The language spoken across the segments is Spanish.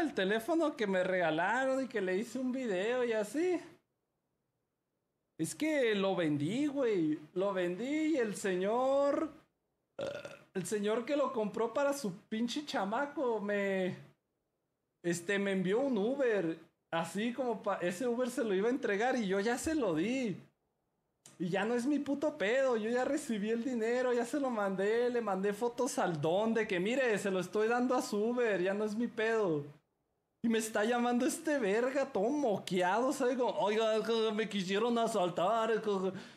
el teléfono que me regalaron y que le hice un video y así. Es que lo vendí, güey. Lo vendí y el señor. Eh, el señor que lo compró para su pinche chamaco me. Este, me envió un Uber. Así como para. Ese Uber se lo iba a entregar y yo ya se lo di. Y ya no es mi puto pedo. Yo ya recibí el dinero, ya se lo mandé. Le mandé fotos al don de que, mire, se lo estoy dando a su Uber. Ya no es mi pedo. Y me está llamando este verga, todo moqueado, ¿sabes? sea Oiga, me quisieron asaltar,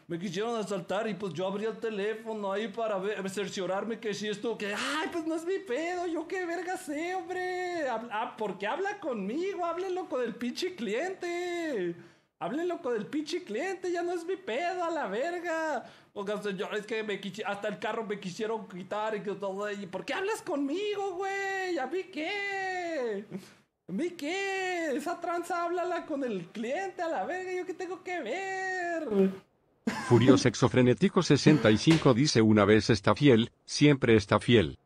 me quisieron asaltar. Y pues yo abrí el teléfono ahí para ver, cerciorarme que si esto, que, ay, pues no es mi pedo, yo qué verga sé, hombre. Ah, porque habla conmigo, háblelo con el pinche cliente. Háblenlo con el pinche cliente, ya no es mi pedo a la verga. Oiga, es que me hasta el carro me quisieron quitar y que todo. ahí por qué hablas conmigo, güey? ¿A mí qué? qué? Esa tranza háblala con el cliente a la verga, ¿yo qué tengo que ver? Furioso Exofrenético 65 dice una vez está fiel, siempre está fiel.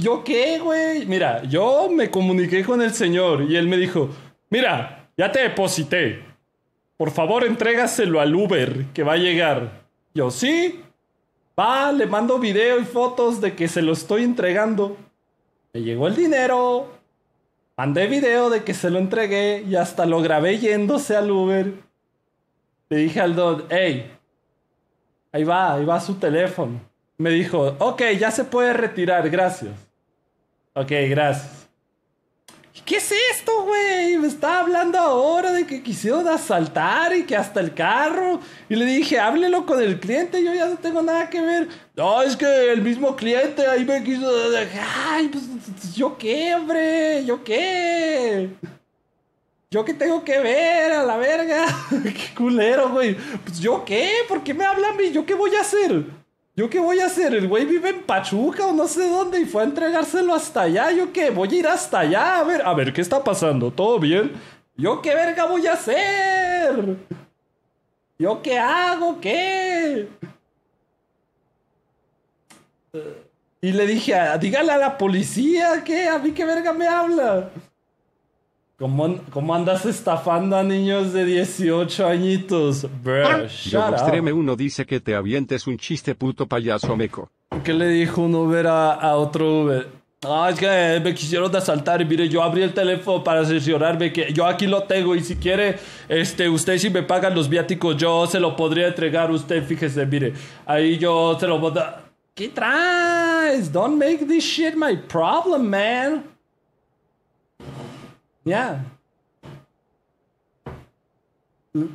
¿Yo qué, güey? Mira, yo me comuniqué con el señor y él me dijo, mira, ya te deposité. Por favor, entrégaselo al Uber que va a llegar. Yo, sí. Va, le mando video y fotos de que se lo estoy entregando. Me llegó el dinero. Mandé video de que se lo entregué y hasta lo grabé yéndose al Uber. Le dije al Don, hey, ahí va, ahí va su teléfono. Me dijo, ok, ya se puede retirar, gracias. Ok, gracias. ¿Qué es esto, güey? Me está hablando ahora de que quisieron asaltar y que hasta el carro. Y le dije, háblelo con el cliente, yo ya no tengo nada que ver. No, es que el mismo cliente ahí me quiso. Ay, pues, yo qué, hombre, yo qué. ¿Yo qué tengo que ver a la verga? qué culero, güey. Pues yo qué, ¿por qué me hablan a mí? ¿Yo qué voy a hacer? ¿Yo qué voy a hacer? El güey vive en Pachuca o no sé dónde y fue a entregárselo hasta allá. ¿Yo qué? Voy a ir hasta allá. A ver, a ver, ¿qué está pasando? ¿Todo bien? ¿Yo qué verga voy a hacer? ¿Yo qué hago? ¿Qué? Y le dije, dígale a la policía, ¿qué? ¿A mí qué verga me habla? ¿Cómo, cómo andas estafando a niños de 18 añitos? Bro, Extreme dice que te avientes un chiste puto payaso meco. ¿Qué le dijo un Uber a, otro Uber? Ah, es que eh, me quisieron asaltar. Mire, yo abrí el teléfono para asesorarme. que yo aquí lo tengo y si quiere, este, usted si me pagan los viáticos, yo se lo podría entregar a usted, fíjese, mire. Ahí yo se lo voy a... ¿Qué traes? Don't make this shit my problem, man. Ya. Yeah.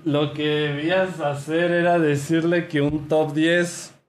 Lo que debías hacer era decirle que un top 10